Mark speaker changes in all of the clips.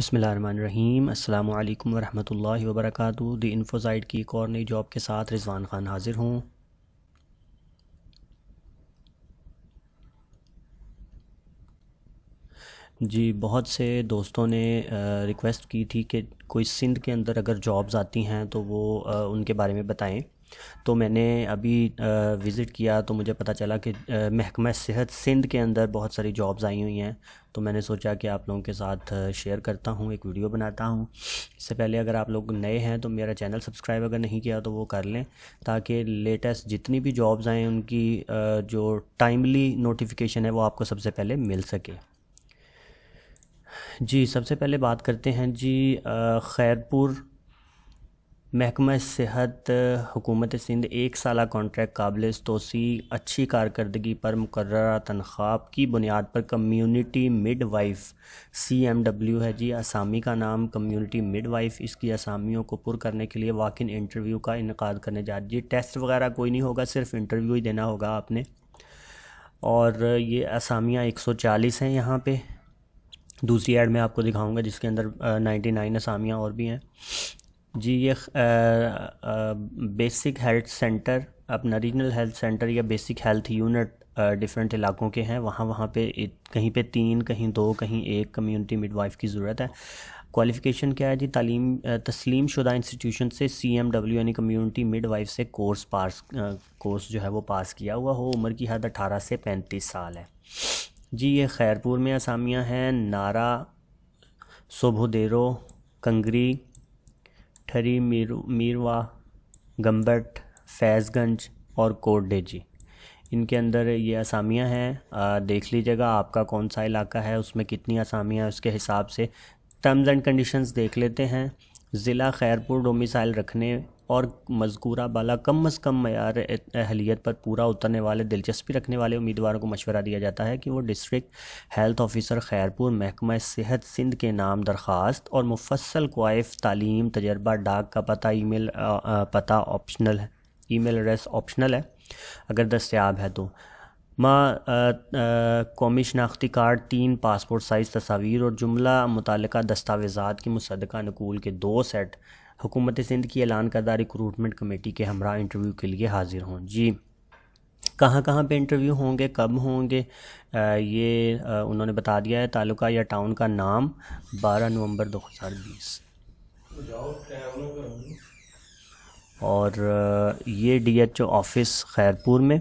Speaker 1: बसमीम अल्लाम वरहमल वर्क द इन्फोसाइट की एक और नई जॉब के साथ रिजवान ख़ान हाज़िर हूँ जी बहुत से दोस्तों ने रिक्वेस्ट की थी कि कोई सिंध के अंदर अगर जॉब्स आती हैं तो वो उनके बारे में बताएं तो मैंने अभी विज़िट किया तो मुझे पता चला कि महकमा सेहत सिंध के अंदर बहुत सारी जॉब्स आई हुई हैं तो मैंने सोचा कि आप लोगों के साथ शेयर करता हूँ एक वीडियो बनाता हूँ इससे पहले अगर आप लोग नए हैं तो मेरा चैनल सब्सक्राइब अगर नहीं किया तो वो कर लें ताकि लेटेस्ट जितनी भी जॉब्स आएँ उनकी जो टाइमली नोटिफिकेशन है वो आपको सबसे पहले मिल सके जी सबसे पहले बात करते हैं जी खैरपुर महकमा सेहत हुकूमत सिंध एक साल कॉन्ट्रैक्ट काबिल तोसी अच्छी कारकर्दगी पर मुकर तनख्वाब की बुनियाद पर community midwife C M W है जी असामी का नाम कम्युनिटी मिड वाइफ इसकी असामियों को पुर करने के लिए वाकिन इंटरव्यू का इनका करने जा रही है टेस्ट वगैरह कोई नहीं होगा सिर्फ इंटरव्यू ही देना होगा आपने और ये असामियाँ एक सौ चालीस हैं यहाँ पर दूसरी एड में आपको दिखाऊंगा जिसके अंदर नाइन्टी नाइन असामियाँ और भी हैं जी ये बेसिक हेल्थ सेंटर अपना रीजनल हेल्थ सेंटर या बेसिक हेल्थ यूनिट डिफरेंट इलाकों के हैं वहाँ वहाँ पे कहीं पे तीन कहीं दो कहीं एक कम्युनिटी मिडवाइफ की ज़रूरत है क्वालिफ़िकेशन क्या है जी तालीम तस्लीम शुदा इंस्टीट्यूशन से सी एम डब्ल्यू यानी कम्युनिटी मिड वाइफ से कोर्स पास कोर्स जो है वो पास किया हुआ हो उम्र की हद अठारह से पैंतीस साल है जी ये खैरपुर में असामियाँ हैं नारा सोभोदेरो कंगरी ठरी मीर मीरवा गंबट फैज़गंज और कोटडेजी इनके अंदर ये असामियाँ हैं देख लीजिएगा आपका कौन सा इलाका है उसमें कितनी असामियाँ उसके हिसाब से टर्म्स एंड कंडीशंस देख लेते हैं ज़िला खैरपुर डोमिसाइल रखने और मजकूरा बाला कम अज़ कम मैार अहलीत पर पूरा उतरने वाले दिलचस्पी रखने वाले उम्मीदवारों को मशवरा दिया जाता है कि वो डिस्ट्रिक्ट हेल्थ ऑफिसर खैरपुर महकमा सेहत सिंध के नाम दरख्वास्त और मुफसल क्वाइफ तालीम तजर्बा डाक का पता ई मेल पता ऑप्शनल है ई मेल एड्रेस ऑप्शनल है अगर दस्याब है तो माँ कौमी शनाख्ती कार्ड तीन पासपोर्ट साइज़ तस्वीर और जुमला मुतल दस्तावेज़ा की मुसदा अनुकूल के दो सेट हुकूमत सिंध की ऐलान करदा रिक्रूटमेंट कमेटी के हमरा इंटरव्यू के लिए हाजिर हों जी कहाँ कहाँ पे इंटरव्यू होंगे कब होंगे आ, ये आ, उन्होंने बता दिया है तालुका या टाउन का नाम 12 नवंबर 2020 और ये डीएचओ ऑफिस खैरपुर में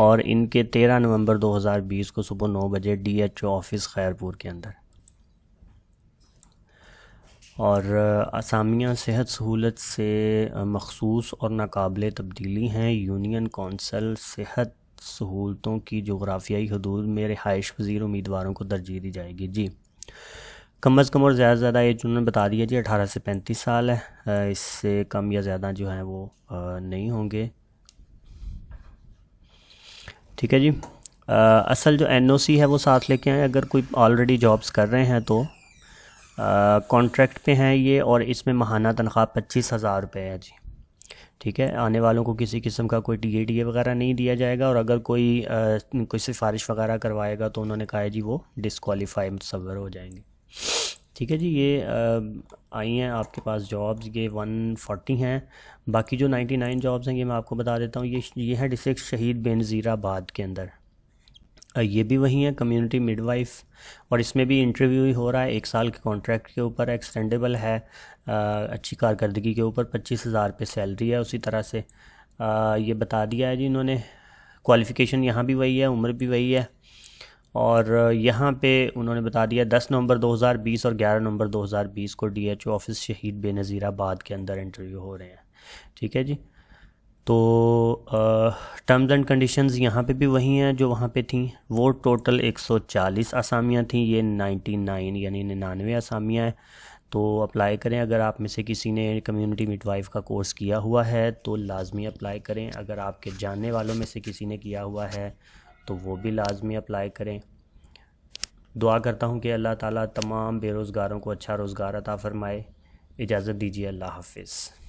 Speaker 1: और इनके 13 नवंबर 2020 को सुबह नौ बजे डीएचओ ऑफिस खैरपुर के अंदर और असामियाँ सेहत सहूलत से मखसूस और नाकबले तब्दीली हैं यूनियन कौंसल सेहत सहूलतों की जोग्राफियाई हदूद में रिहाइश पजीर उम्मीदवारों को तरजीह दी जाएगी जी कम अज़ कम और ज़्यादा से ज़्यादा एज उन्होंने बता दिया जी अठारह से पैंतीस साल है इससे कम या ज़्यादा जो है वो नहीं होंगे ठीक है जी आ, असल जो एन है वो साथ लेके आए अगर कोई ऑलरेडी जॉब्स कर रहे हैं तो कॉन्ट्रैक्ट पे हैं ये और इसमें माहाना तनख्वाह पच्चीस हज़ार रुपये है जी ठीक है आने वालों को किसी किस्म का कोई टी ए टी ए वगैरह नहीं दिया जाएगा और अगर कोई आ, कोई सिफारिश वगैरह करवाएगा तो उन्होंने कहा है जी वो डिसकॉलीफाई मुसवर हो जाएंगे ठीक है जी ये आई हैं आपके पास जॉब्स ये 140 हैं बाकी जो 99 जॉब्स हैं ये मैं आपको बता देता हूँ ये ये है डिस्ट्रिक्ट शहीद बेनज़ीराबाद के अंदर ये भी वही है कम्युनिटी मिडवाइफ और इसमें भी इंटरव्यू ही हो रहा है एक साल के कॉन्ट्रैक्ट के ऊपर एक्सटेंडेबल है अच्छी कारकर्दगी के ऊपर पच्चीस हज़ार रुपये सैलरी है उसी तरह से ये बता दिया है जी इन्होंने क्वालिफ़िकेशन यहाँ भी वही है उम्र भी वही है और यहाँ पे उन्होंने बता दिया 10 नवंबर 2020 और 11 नवंबर 2020 को डीएचओ ऑफिस शहीद बेनज़ीराबाद के अंदर इंटरव्यू हो रहे हैं ठीक है जी तो टर्म्स एंड कंडीशंस यहाँ पे भी वही हैं जो वहाँ पे थी वो टोटल 140 आसामियाँ थी ये 99 यानी निन्यानवे आसामियाँ हैं तो अप्लाई करें अगर आप में से किसी ने कम्युनिटी मिडवाइफ का कोर्स किया हुआ है तो लाजमी अप्लाई करें अगर आपके जानने वालों में से किसी ने किया हुआ है तो वो भी लाजमी अप्लाई करें दुआ करता हूँ कि अल्लाह ताला तमाम बेरोज़गारों को अच्छा रोज़गार अता फ़रमाए इजाज़त दीजिए अल्लाह हाफिज़